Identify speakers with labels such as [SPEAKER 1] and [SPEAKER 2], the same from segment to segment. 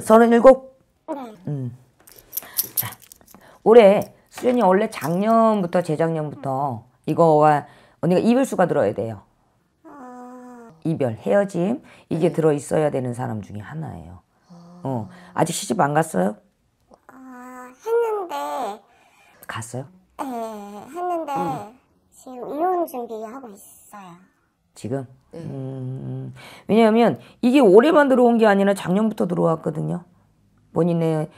[SPEAKER 1] 37? 음. 자, 올해 수연이 원래 작년부터 재작년부터 이거가 언니가 이별수가 들어야 돼요. 아. 이별, 헤어짐 이게 네. 들어 있어야 되는 사람 중에 하나예요. 어, 아직 시집 안 갔어요? 아, 갔어요?
[SPEAKER 2] 네, 했는데 음. 지금 이혼 준비하고 있어요.
[SPEAKER 1] 지금. 네. 음, 왜냐하면 이게 올해만 들어온 게 아니라 작년부터 들어왔거든요. 본인의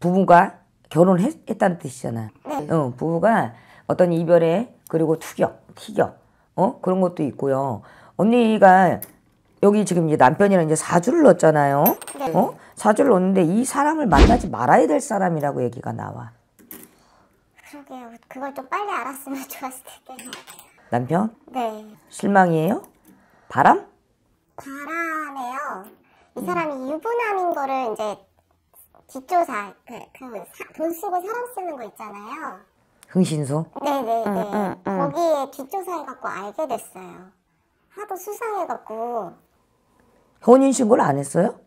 [SPEAKER 1] 부부가 결혼했다는 뜻이잖아. 네. 어, 부부가 어떤 이별에 그리고 투격, 티격, 어 그런 것도 있고요. 언니가 여기 지금 이제 남편이랑 이제 사주를 넣었잖아요. 네. 어 사주를 넣는데이 사람을 만나지 말아야 될 사람이라고 얘기가 나와.
[SPEAKER 2] 그러게요. 그걸 좀 빨리 알았으면 좋았을 텐데.
[SPEAKER 1] 남편? 네. 실망이에요? 바람?
[SPEAKER 2] 바람에요. 이 사람이 유부남인 거를 이제 뒷조사, 그, 그, 돈 쓰고 사람 쓰는 거 있잖아요.
[SPEAKER 1] 흥신소? 네네네. 응, 네. 응, 응. 거기에
[SPEAKER 2] 뒷조사해갖고 알게 됐어요. 하도 수상해갖고.
[SPEAKER 1] 혼인신고를 안 했어요?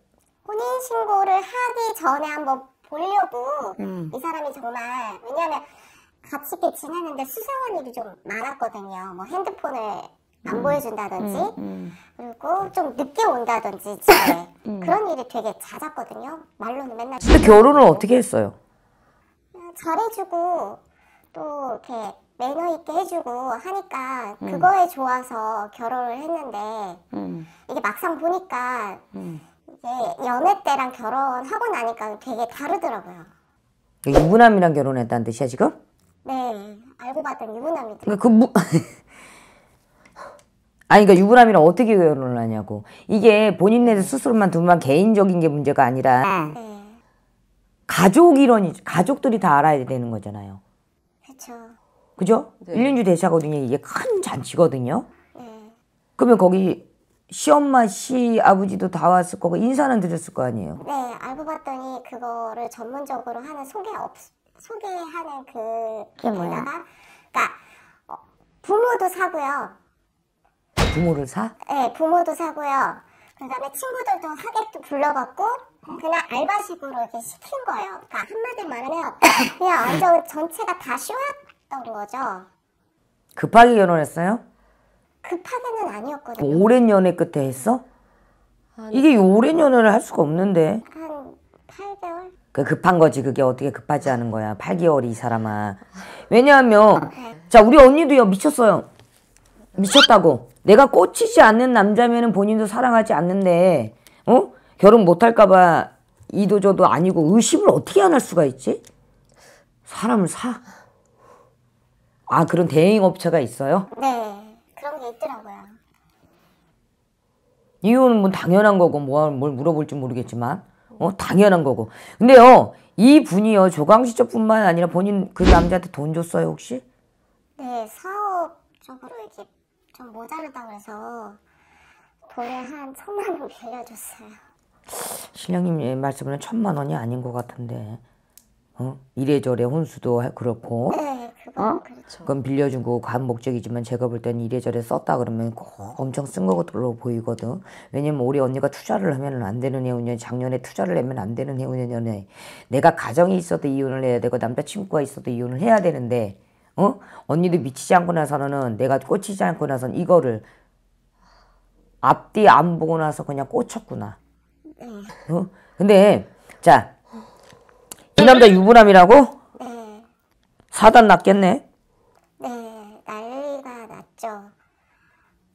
[SPEAKER 2] 혼인신고를 하기 전에 한번 보려고 이 사람이 정말, 왜냐면 같이 지내는데 수상한 일이 좀 많았거든요. 뭐 핸드폰을 안 음, 보여준다든지 음, 음. 그리고 좀 늦게 온다든지 집에 네, 음. 그런 일이 되게 잦았거든요. 말로는 맨날 근데 결혼을
[SPEAKER 1] 어떻게 했어요?
[SPEAKER 2] 음, 잘해주고 또 이렇게 매너 있게 해주고 하니까 음. 그거에 좋아서 결혼을 했는데 이게 막상 보니까
[SPEAKER 1] 이게
[SPEAKER 2] 연애 때랑 결혼하고 나니까 되게 다르더라고요.
[SPEAKER 1] 유부남이랑 결혼했다는 뜻이야 지금?
[SPEAKER 2] 네, 알고 봤더니 유부남이
[SPEAKER 1] 그, 그 무... 아니 그니까 유부남이랑 어떻게 결혼을 하냐고 이게 본인네 스스로만 두면 개인적인 게 문제가 아니라 네. 가족 이론이 가족들이 다 알아야 되는 거잖아요. 그렇 그죠? 네. 1년주 대사거든요. 이게 큰 잔치거든요. 네. 그러면 거기 시엄마, 시 아버지도 다 왔을 거고 인사는 드렸을 거 아니에요. 네,
[SPEAKER 2] 알고 봤더니 그거를 전문적으로 하는 소개 없 소개하는 그
[SPEAKER 1] 그게 뭐야? 그니까 그러니까,
[SPEAKER 2] 어, 부모도 사고요. 부모를 사? 네, 부모도 사고요. 그다음에 친구들도 하객도 불러갖고 그냥 알바식으로 이렇게 시킨 거예요. 그니까 한마디 말하면 그냥 완전 전체가 다 쉬웠던 거죠.
[SPEAKER 1] 급하게 결혼했어요?
[SPEAKER 2] 급하게는 아니었거든요.
[SPEAKER 1] 오랜 연애 끝에 했어? 아니, 이게 오랜 연애를 할 수가 없는데. 한 8개월? 그 급한 거지 그게 어떻게 급하지 않은 거야 8개월이 이 사람아 왜냐하면 자 우리 언니도요 미쳤어요 미쳤다고 내가 꽂히지 않는 남자면은 본인도 사랑하지 않는데 어 결혼 못할까봐 이도저도 아니고 의심을 어떻게 안 할 수가 있지 사람을 사아 그런 대행업체가 있어요
[SPEAKER 2] 네 그런 게 있더라고요
[SPEAKER 1] 이유는 뭐 당연한 거고 뭘, 뭐, 뭘 물어볼지 모르겠지만 어, 당연한 거고. 근데요, 이 분이요, 조광식 쪽뿐만 아니라 본인 그 남자한테 돈 줬어요, 혹시?
[SPEAKER 2] 네, 사업 쪽으로 이게 좀 모자르다 그래서 돈을 한 천만 원 빌려줬어요.
[SPEAKER 1] 실령님 예, 말씀은 천만 원이 아닌 것 같은데, 어? 이래저래 혼수도 그렇고. 네. 어? 그렇죠. 그건 빌려준 거고 간 목적이지만 제가 볼 땐 이래저래 썼다 그러면 엄청 쓴 거로 보이거든. 왜냐면 우리 언니가 투자를 하면 안 되는 해운년 작년에 투자를 내면 안 되는 해운년에 내가 가정이 있어도 이혼을 해야 되고 남자친구가 있어도 이혼을 해야 되는데 어? 언니도 미치지 않고 나서는 내가 꽂히지 않고 나서는 이거를 앞뒤 안 보고 나서 그냥 꽂혔구나. 음. 어? 근데 자 이 남자 유부남이라고? 사단 났겠네. 네, 난리가
[SPEAKER 2] 났죠.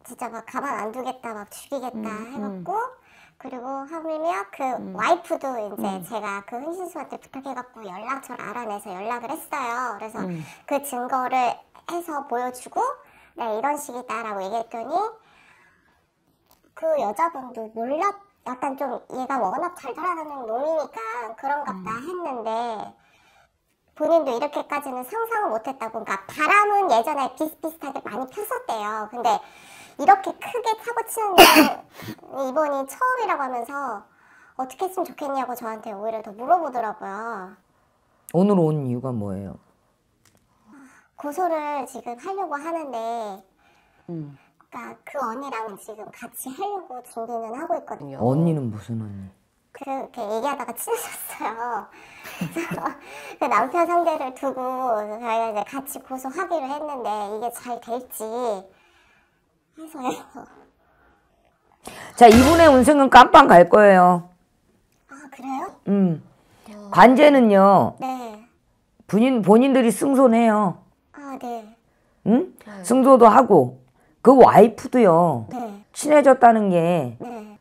[SPEAKER 2] 진짜 막 가만 안 두겠다, 막 죽이겠다 음, 해갖고 음. 그리고 하물며 그 음. 와이프도 이제 음. 제가 그 흥신수한테 부탁해갖고 연락처를 알아내서 연락을 했어요. 그래서 음. 그 증거를 해서 보여주고 네 이런 식이다라고 얘기했더니 그 여자분도 몰랐 약간 좀 얘가 워낙 잘 돌아가는 놈이니까 그런갑다 음. 했는데 본인도 이렇게까지는 상상을 못했다고. 그러니까 바람은 예전에 비슷비슷하게 많이 폈었대요. 근데 이렇게 크게 사고 치는 건 이번이 처음이라고 하면서 어떻게 했으면 좋겠냐고 저한테 오히려 더 물어보더라고요.
[SPEAKER 1] 오늘 온 이유가 뭐예요?
[SPEAKER 2] 고소를 지금 하려고 하는데, 음. 그러니까 그 언니랑 지금 같이 하려고 준비는 하고 있거든요. 언니는
[SPEAKER 1] 무슨 언니?
[SPEAKER 2] 그렇게 얘기하다가 친해졌어요. 그 남편 상대를 두고 저희가 이제 같이 고소하기로 했는데 이게 잘 될지 해서요.
[SPEAKER 1] 자 이분의 운세는 깜빵 갈 거예요.
[SPEAKER 2] 아 그래요?
[SPEAKER 1] 음. 어. 관제는요. 네. 본인 본인들이 승소해요. 아 네. 응? 네. 승소도 하고 그 와이프도요. 네. 친해졌다는 게 네.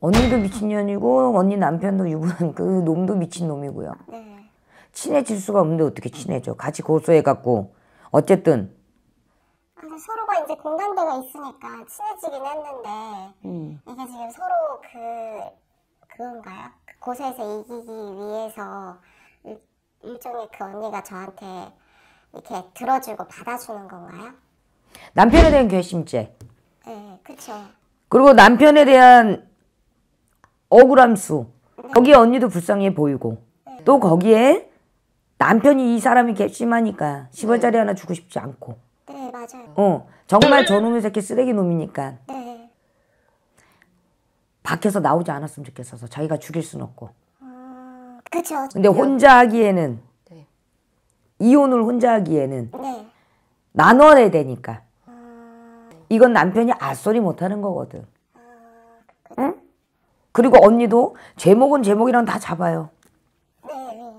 [SPEAKER 1] 언니도 미친년이고 언니 남편도 유부남 그 놈도 미친놈이고요. 네. 친해질 수가 없는데 어떻게 친해져? 같이 고소해갖고 어쨌든
[SPEAKER 2] 근데 서로가 이제 공감대가 있으니까 친해지긴 했는데 음. 이게 지금 서로 그 그건가요? 그 고소해서 이기기 위해서 일, 종의그 언니가 저한테 이렇게 들어주고 받아주는 건가요?
[SPEAKER 1] 남편에 대한 결심죄.
[SPEAKER 2] 네, 그렇죠.
[SPEAKER 1] 그리고 남편에 대한 억울함수. 거기에 언니도 불쌍해 보이고. 또 거기에 남편이 이 사람이 괘씸하니까 10원짜리 하나 주고 싶지 않고.
[SPEAKER 2] 네, 맞아요.
[SPEAKER 1] 어, 정말 저놈의 새끼 쓰레기 놈이니까. 네. 밖에서 나오지 않았으면 좋겠어서 자기가 죽일 순 없고.
[SPEAKER 2] 음, 아, 그죠. 근데 혼자
[SPEAKER 1] 하기에는 네. 이혼을 혼자 하기에는 네. 나눠야 되니까. 음... 이건 남편이 앗소리 못하는 거거든. 그리고 언니도 제목은 제목이랑 다 잡아요. 네.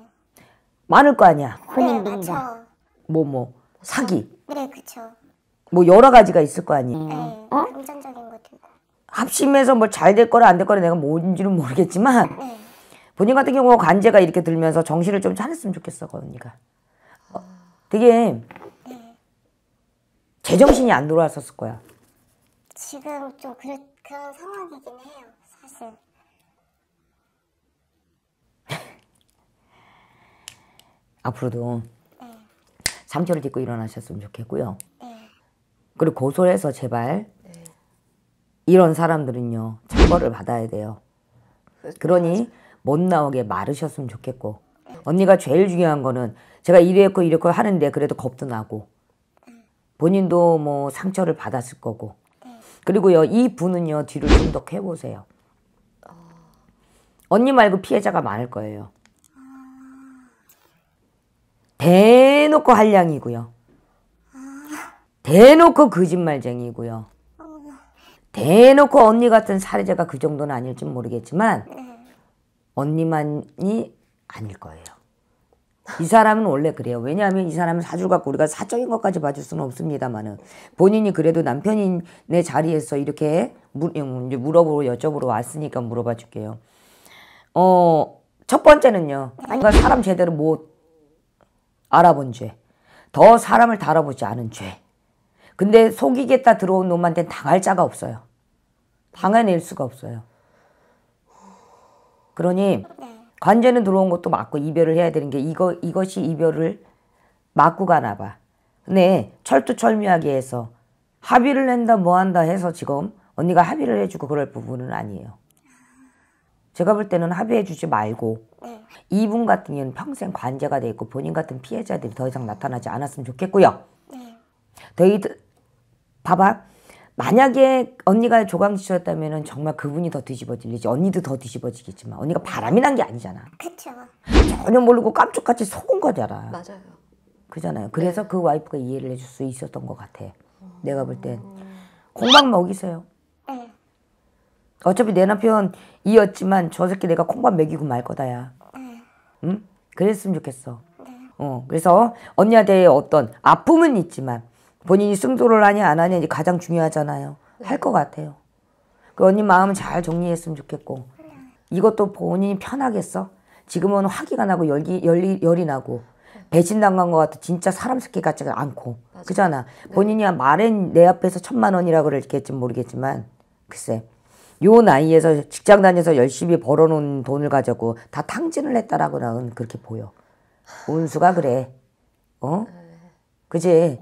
[SPEAKER 1] 많을 거 아니야. 네, 혼인 빙자. 뭐 뭐. 사기.
[SPEAKER 2] 네, 그렇죠.
[SPEAKER 1] 뭐 여러 가지가 있을 거아니에 네,
[SPEAKER 2] 어? 금전적인 것도.
[SPEAKER 1] 합심해서 뭘 잘될 뭐 거라 안 될 거라 내가 뭔지는 모르겠지만 네. 본인 같은 경우 관제가 이렇게 들면서 정신을 좀 차렸으면 좋겠어, 언니가. 어, 되게 네. 제정신이 안 돌아왔었을 거야.
[SPEAKER 2] 지금 좀 그랬. 그런 상황이긴 해요, 사실.
[SPEAKER 1] 앞으로도 네. 초를 딛고 일어나셨으면 좋겠고요. 네. 그리고 고소해서 제발 네. 이런 사람들은요 처벌을 받아야 돼요. 그러니 못 나오게 마르셨으면 좋겠고 언니가 제일 중요한 거는 제가 이랬고 이랬고 하는데 그래도 겁도 나고 네. 본인도 뭐 상처를 받았을 거고 그리고요 이 분은요 뒤를 좀더 캐보세요. 언니 말고 피해자가 많을 거예요. 대놓고 한량이고요. 대놓고 거짓말쟁이고요. 대놓고 언니 같은 사례자가 그 정도는 아닐지 모르겠지만 네. 언니만이 아닐 거예요. 이 사람은 원래 그래요. 왜냐하면 이 사람은 사주 갖고 우리가 사적인 것까지 봐줄 수는 없습니다만은 본인이 그래도 남편인 내 자리에서 이렇게 물, 음, 물어보러 여쭤보러 왔으니까 물어봐 줄게요. 어, 첫 번째는요. 뭔가 사람 제대로 못 알아본 죄. 더 사람을 다뤄보지 않은 죄. 근데 속이겠다 들어온 놈한테 당할 자가 없어요. 당해낼 수가 없어요. 그러니 관제는 들어온 것도 맞고 이별을 해야 되는 게 이거 이것이 이별을 맞고 가나 봐. 근데 철두철미하게 해서 합의를 낸다 뭐 한다 해서 지금 언니가 합의를 해주고 그럴 부분은 아니에요. 제가 볼 때는 합의해주지 말고 네. 이분 같은 경우는 평생 관제가 돼 있고 본인 같은 피해자들이 더 이상 나타나지 않았으면 좋겠고요. 데이트 네. 봐봐 만약에 언니가 조강지수였다면 정말 그분이 더 뒤집어질 리지 언니도 더 뒤집어지겠지만 언니가 바람이 난 게 아니잖아 그쵸 전혀 모르고 깜짝같이 속은 거잖아 맞아요 그잖아요 그래서 네. 그 와이프가 이해를 해줄 수 있었던 것 같아 음. 내가 볼땐 콩밥 먹이세요 네. 어차피 내 남편 이었지만 저 새끼 내가 콩밥 먹이고 말 거다 야 네. 응? 그랬으면 좋겠어 네. 어 그래서 언니한테 어떤 아픔은 있지만 본인이 승도를 하냐 안 하냐 이제 가장 중요하잖아요. 네. 할것 같아요. 그 언니 마음 잘 정리했으면 좋겠고 이것도 본인이 편하겠어. 지금은 화기가 나고 열기 열이 열이 나고 배신당한 것 같아 진짜 사람 새끼 같지가 않고 맞아. 그잖아 네. 본인이 네. 말엔 내 앞에서 천만 원이라 그럴겠지 모르겠지만 글쎄 요 나이에서 직장 다녀서 열심히 벌어놓은 돈을 가지고 다 탕진을 했다라고 나는 그렇게 보여 운수가 그래 어 네. 그지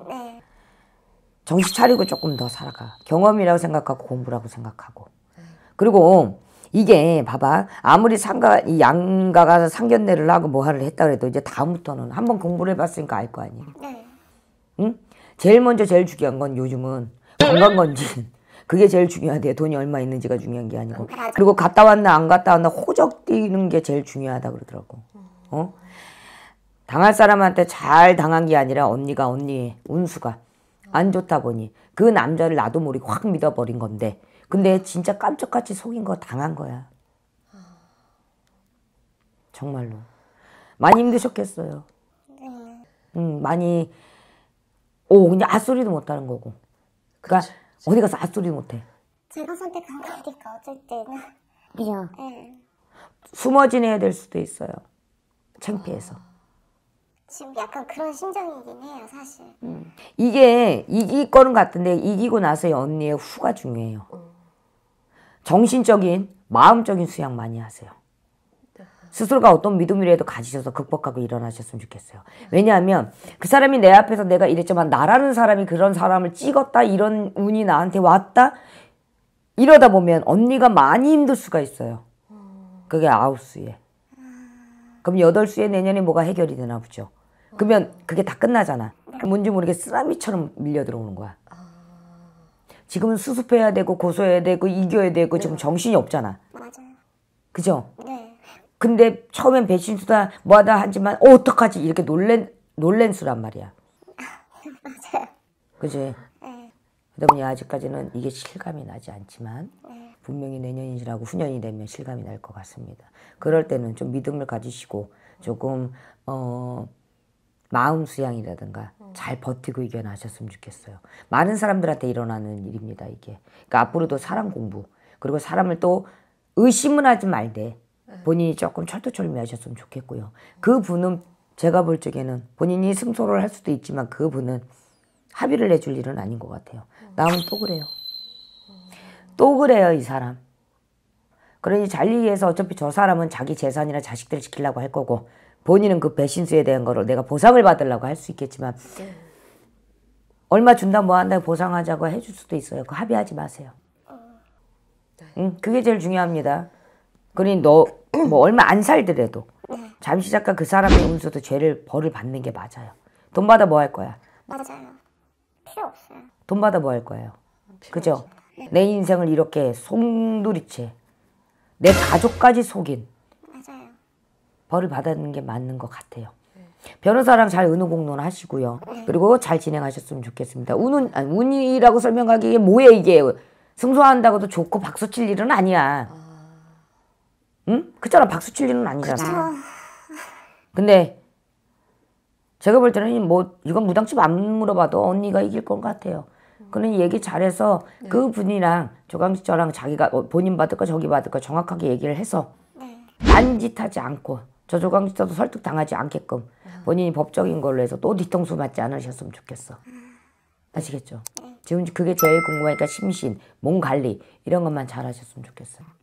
[SPEAKER 1] 정신 차리고 조금 더 살아가. 경험이라고 생각하고 공부라고 생각하고. 네. 그리고 이게 봐봐 아무리 상가 이 양가가 상견례를 하고 뭐하를 했다 그래도 이제 다음부터는 한번 공부를 해봤으니까 알 거 아니에요. 네. 응? 제일 먼저 제일 중요한 건 요즘은 건강 건진 그게 제일 중요하대 돈이 얼마 있는지가 중요한 게 아니고 아, 그리고 갔다 왔나 안 갔다 왔나 호적 띄는게 제일 중요하다 그러더라고. 음. 어? 당할 사람한테 잘 당한 게 아니라 언니가 언니 운수가 안 좋다 보니 그 남자를 나도 모르게 확 믿어버린 건데 근데 진짜 깜짝같이 속인 거 당한 거야. 정말로. 많이 힘드셨겠어요. 네. 많이 오 그냥 앗소리도 못하는 거고. 그니까 어디 가서 앗소리도 못해.
[SPEAKER 2] 제가 선택한 거니까 어쩔 때는. 그죠. 네.
[SPEAKER 1] 숨어 지내야 될 수도 있어요. 창피해서. 아.
[SPEAKER 2] 지금 약간 그런 심정이긴 해요, 사실.
[SPEAKER 1] 음. 이게 이기 거는 같은데 이기고 나서의 언니의 후가 중요해요. 음. 정신적인, 마음적인 수양 많이 하세요. 네. 스스로가 어떤 믿음이라도 가지셔서 극복하고 일어나셨으면 좋겠어요. 왜냐하면 그 사람이 내 앞에서 내가 이랬지만 나라는 사람이 그런 사람을 찍었다 이런 운이 나한테 왔다 이러다 보면 언니가 많이 힘들 수가 있어요. 음. 그게 아홉 수에. 그럼 여덟 수에 내년에 뭐가 해결이 되나 보죠. 그러면 그게 다 끝나잖아. 뭔지 모르게 쓰라미처럼 밀려 들어오는 거야. 지금은 수습해야 되고 고소해야 되고 이겨야 되고 지금 정신이 없잖아. 맞아요. 그죠? 네. 근데 처음엔 배신수다 뭐하다 하지만 어, 어떡하지 이렇게 놀랜 놀랜 수란 말이야. 맞아요. 그지? 네. 그러다 보니 아직까지는 이게 실감이 나지 않지만 네. 분명히 내년이 지나고 후년이 되면 실감이 날 것 같습니다. 그럴 때는 좀 믿음을 가지시고 조금 어. 마음 수양이라든가 어. 잘 버티고 이겨나셨으면 좋겠어요. 많은 사람들한테 일어나는 일입니다, 이게. 그러니까 앞으로도 사람 공부, 그리고 사람을 또 의심은 하지 말되 네. 본인이 조금 철두철미하셨으면 좋겠고요. 그 분은 제가 볼 적에는 본인이 승소를 할 수도 있지만 그 분은 합의를 내줄 일은 아닌 것 같아요. 남은 어. 또 그래요. 어. 또 그래요, 이 사람. 그러니 잘리기해서 어차피 저 사람은 자기 재산이나 자식들 지키려고 할 거고 본인은 그 배신수에 대한 거를 내가 보상을 받으려고 할 수 있겠지만 네. 얼마 준다 뭐 한다 보상하자고 해줄 수도 있어요. 그 합의하지 마세요. 네. 응, 그게 제일 중요합니다. 그러니 너 뭐 얼마 안 살더라도 네. 잠시 잠깐 그 사람의 운수도 죄를 벌을 받는 게 맞아요. 돈 받아 뭐 할 거야? 맞아요. 필요 없어요. 돈 받아 뭐 할 거예요? 음, 그죠? 내 인생을 이렇게 송두리째 내 가족까지 속인 벌을 받는 게 맞는 것 같아요. 변호사랑 잘 의논공론 하시고요. 그리고 잘 진행하셨으면 좋겠습니다. 운은, 아니, 운이라고 설명하기에 뭐에 이게 승소한다고도 좋고 박수 칠 일은 아니야. 응? 그잖아. 박수 칠 일은 아니잖아. 그 근데 제가 볼 때는 뭐 이건 무당집 안 물어봐도 언니가 이길 것 같아요. 그는 얘기 잘해서 네. 그 분이랑 조강식 저랑 자기가 어, 본인 받을 거 저기 받을 거 정확하게 얘기를 해서 네. 딴짓하지 않고 저조강직자도 설득당하지 않게끔 음. 본인이 법적인 걸로 해서 또 뒤통수 맞지 않으셨으면 좋겠어. 음. 아시겠죠? 네. 지금 그게 제일 궁금하니까 심신, 몸 관리 이런 것만 잘하셨으면 좋겠어요.